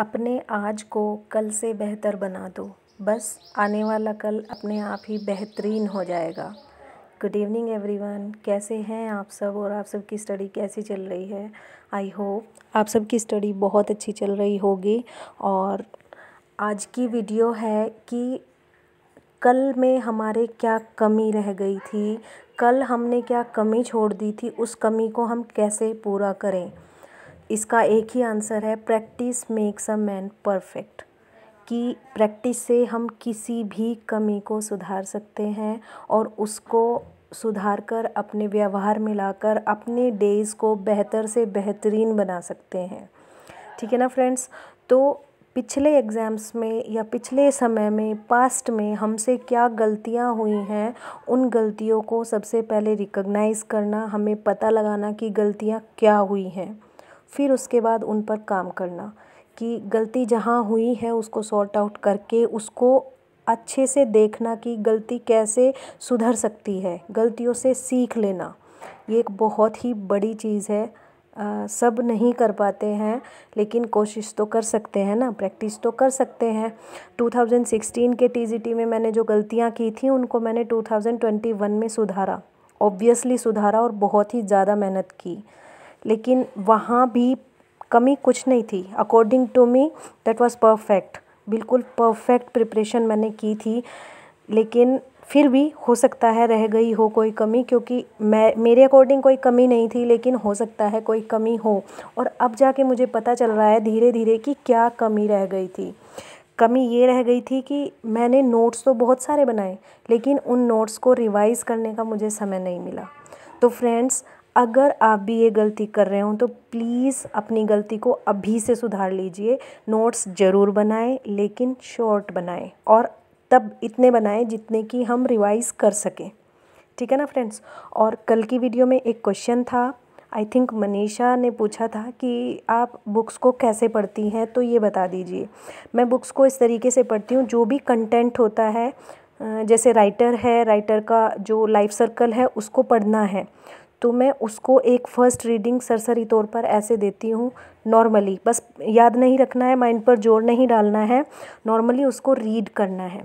अपने आज को कल से बेहतर बना दो बस आने वाला कल अपने आप ही बेहतरीन हो जाएगा गुड इवनिंग एवरीवन कैसे हैं आप सब और आप सबकी स्टडी कैसी चल रही है आई होप आप सबकी स्टडी बहुत अच्छी चल रही होगी और आज की वीडियो है कि कल में हमारे क्या कमी रह गई थी कल हमने क्या कमी छोड़ दी थी उस कमी को हम कैसे पूरा करें इसका एक ही आंसर है practice makes a man perfect कि प्रैक्टिस से हम किसी भी कमी को सुधार सकते हैं और उसको सुधार कर अपने व्यवहार में लाकर अपने डेज़ को बेहतर से बेहतरीन बना सकते हैं ठीक है ना फ्रेंड्स तो पिछले एग्ज़ाम्स में या पिछले समय में पास्ट में हमसे क्या गलतियां हुई हैं उन गलतियों को सबसे पहले रिकॉग्नाइज़ करना हमें पता लगाना कि गलतियां क्या हुई हैं फिर उसके बाद उन पर काम करना कि गलती जहाँ हुई है उसको सॉर्ट आउट करके उसको अच्छे से देखना कि गलती कैसे सुधर सकती है गलतियों से सीख लेना ये एक बहुत ही बड़ी चीज़ है आ, सब नहीं कर पाते हैं लेकिन कोशिश तो कर सकते हैं ना प्रैक्टिस तो कर सकते हैं 2016 के टी में मैंने जो गलतियाँ की थी उनको मैंने 2021 में सुधारा ऑब्वियसली सुधारा और बहुत ही ज़्यादा मेहनत की लेकिन वहाँ भी कमी कुछ नहीं थी according to me that was perfect बिल्कुल परफेक्ट प्रिपरेशन मैंने की थी लेकिन फिर भी हो सकता है रह गई हो कोई कमी क्योंकि मैं मेरे अकॉर्डिंग कोई कमी नहीं थी लेकिन हो सकता है कोई कमी हो और अब जाके मुझे पता चल रहा है धीरे धीरे कि क्या कमी रह गई थी कमी ये रह गई थी कि मैंने नोट्स तो बहुत सारे बनाए लेकिन उन नोट्स को रिवाइज़ करने का मुझे समय नहीं मिला तो फ्रेंड्स अगर आप भी ये गलती कर रहे हो तो प्लीज़ अपनी गलती को अभी से सुधार लीजिए नोट्स ज़रूर बनाएं लेकिन शॉर्ट बनाएं और तब इतने बनाएं जितने कि हम रिवाइज कर सकें ठीक है ना फ्रेंड्स और कल की वीडियो में एक क्वेश्चन था आई थिंक मनीषा ने पूछा था कि आप बुक्स को कैसे पढ़ती हैं तो ये बता दीजिए मैं बुक्स को इस तरीके से पढ़ती हूँ जो भी कंटेंट होता है जैसे राइटर है राइटर का जो लाइफ सर्कल है उसको पढ़ना है तो मैं उसको एक फ़र्स्ट रीडिंग सरसरी तौर पर ऐसे देती हूँ नॉर्मली बस याद नहीं रखना है माइंड पर जोर नहीं डालना है नॉर्मली उसको रीड करना है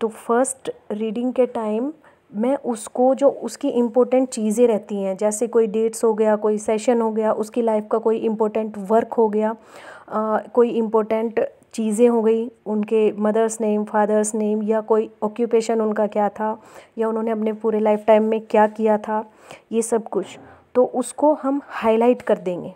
तो फर्स्ट रीडिंग के टाइम मैं उसको जो उसकी इम्पोर्टेंट चीज़ें रहती हैं जैसे कोई डेट्स हो गया कोई सेशन हो गया उसकी लाइफ का कोई इम्पोर्टेंट वर्क हो गया आ, कोई इम्पोर्टेंट चीज़ें हो गई उनके मदर्स नेम फादर्स नेम या कोई ऑक्यूपेशन उनका क्या था या उन्होंने अपने पूरे लाइफ टाइम में क्या किया था ये सब कुछ तो उसको हम हाईलाइट कर देंगे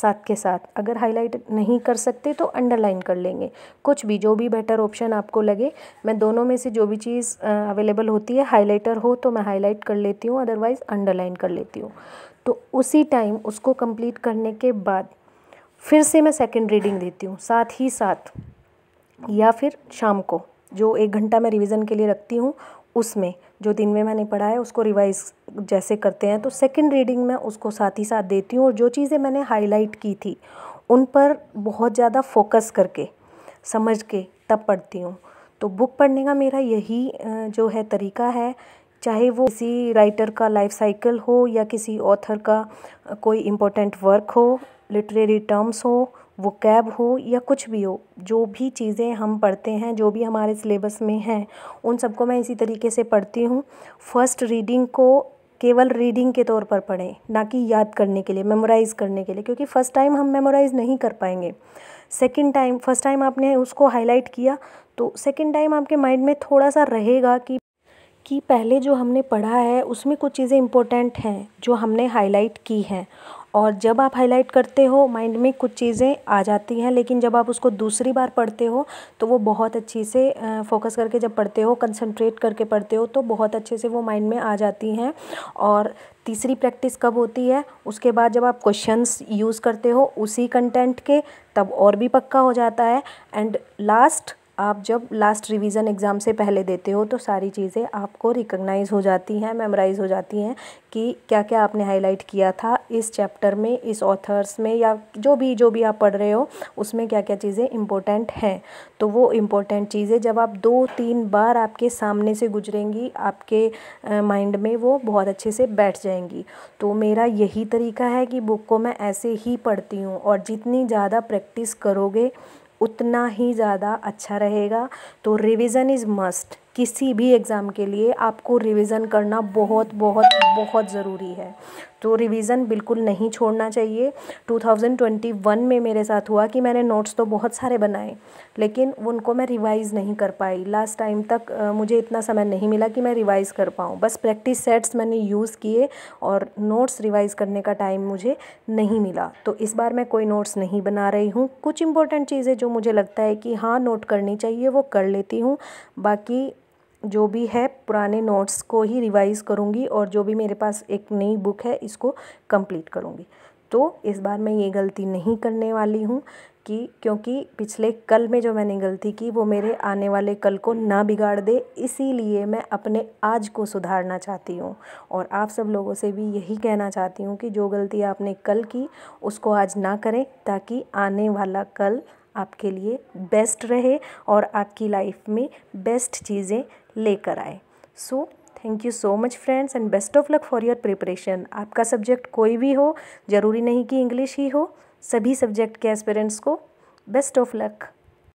साथ के साथ अगर हाईलाइट नहीं कर सकते तो अंडरलाइन कर लेंगे कुछ भी जो भी बेटर ऑप्शन आपको लगे मैं दोनों में से जो भी चीज़ अवेलेबल होती है हाईलाइटर हो तो मैं हाईलाइट कर लेती हूँ अदरवाइज़ अंडरलाइन कर लेती हूँ तो उसी टाइम उसको कंप्लीट करने के बाद फिर से मैं सेकंड रीडिंग देती हूँ साथ ही साथ या फिर शाम को जो एक घंटा मैं रिवीजन के लिए रखती हूँ उसमें जो दिन में मैंने पढ़ा है उसको रिवाइज जैसे करते हैं तो सेकंड रीडिंग मैं उसको साथ ही साथ देती हूँ और जो चीज़ें मैंने हाईलाइट की थी उन पर बहुत ज़्यादा फोकस करके समझ के तब पढ़ती हूँ तो बुक पढ़ने का मेरा यही जो है तरीका है चाहे वो किसी राइटर का लाइफ साइकिल हो या किसी ऑथर का कोई इम्पोर्टेंट वर्क हो लिटरेरी टर्म्स हो वो कैब हो या कुछ भी हो जो भी चीज़ें हम पढ़ते हैं जो भी हमारे सिलेबस में हैं उन सबको मैं इसी तरीके से पढ़ती हूँ फर्स्ट रीडिंग को केवल रीडिंग के तौर पर पढ़ें ना कि याद करने के लिए मेमोराइज़ करने के लिए क्योंकि फ़र्स्ट टाइम हम मेमोराइज़ नहीं कर पाएंगे सेकेंड टाइम फर्स्ट टाइम आपने उसको हाईलाइट किया तो सेकेंड टाइम आपके माइंड में थोड़ा सा रहेगा कि कि पहले जो हमने पढ़ा है उसमें कुछ चीज़ें इम्पोर्टेंट हैं जो हमने हाईलाइट की हैं और जब आप हाईलाइट करते हो माइंड में कुछ चीज़ें आ जाती हैं लेकिन जब आप उसको दूसरी बार पढ़ते हो तो वो बहुत अच्छी से फोकस करके जब पढ़ते हो कंसंट्रेट करके पढ़ते हो तो बहुत अच्छे से वो माइंड में आ जाती हैं और तीसरी प्रैक्टिस कब होती है उसके बाद जब आप क्वेश्चंस यूज़ करते हो उसी कंटेंट के तब और भी पक्का हो जाता है एंड लास्ट आप जब लास्ट रिवीजन एग्ज़ाम से पहले देते हो तो सारी चीज़ें आपको रिकॉग्नाइज हो जाती हैं मेमोराइज हो जाती हैं कि क्या क्या आपने हाईलाइट किया था इस चैप्टर में इस ऑथर्स में या जो भी जो भी आप पढ़ रहे हो उसमें क्या क्या चीज़ें इम्पोर्टेंट हैं तो वो इम्पोर्टेंट चीज़ें जब आप दो तीन बार आपके सामने से गुजरेंगी आपके माइंड में वो बहुत अच्छे से बैठ जाएंगी तो मेरा यही तरीका है कि बुक को मैं ऐसे ही पढ़ती हूँ और जितनी ज़्यादा प्रैक्टिस करोगे उतना ही ज़्यादा अच्छा रहेगा तो रिवीज़न इज़ मस्ट किसी भी एग्ज़ाम के लिए आपको रिवीज़न करना बहुत बहुत बहुत ज़रूरी है तो रिवीज़न बिल्कुल नहीं छोड़ना चाहिए 2021 में मेरे साथ हुआ कि मैंने नोट्स तो बहुत सारे बनाए लेकिन उनको मैं रिवाइज़ नहीं कर पाई लास्ट टाइम तक मुझे इतना समय नहीं मिला कि मैं रिवाइज़ कर पाऊँ बस प्रैक्टिस सेट्स मैंने यूज़ किए और नोट्स रिवाइज़ करने का टाइम मुझे नहीं मिला तो इस बार मैं कोई नोट्स नहीं बना रही हूँ कुछ इंपॉर्टेंट चीज़ें जो मुझे लगता है कि हाँ नोट करनी चाहिए वो कर लेती हूँ बाकी जो भी है पुराने नोट्स को ही रिवाइज़ करूँगी और जो भी मेरे पास एक नई बुक है इसको कंप्लीट करूँगी तो इस बार मैं ये गलती नहीं करने वाली हूँ कि क्योंकि पिछले कल में जो मैंने गलती की वो मेरे आने वाले कल को ना बिगाड़ दे इसीलिए मैं अपने आज को सुधारना चाहती हूँ और आप सब लोगों से भी यही कहना चाहती हूँ कि जो गलती आपने कल की उसको आज ना करें ताकि आने वाला कल आपके लिए बेस्ट रहे और आपकी लाइफ में बेस्ट चीज़ें लेकर आए so thank you so much friends and best of luck for your preparation आपका सब्जेक्ट कोई भी हो ज़रूरी नहीं कि इंग्लिश ही हो सभी सब्जेक्ट के एस्पेरेंट्स को बेस्ट ऑफ लक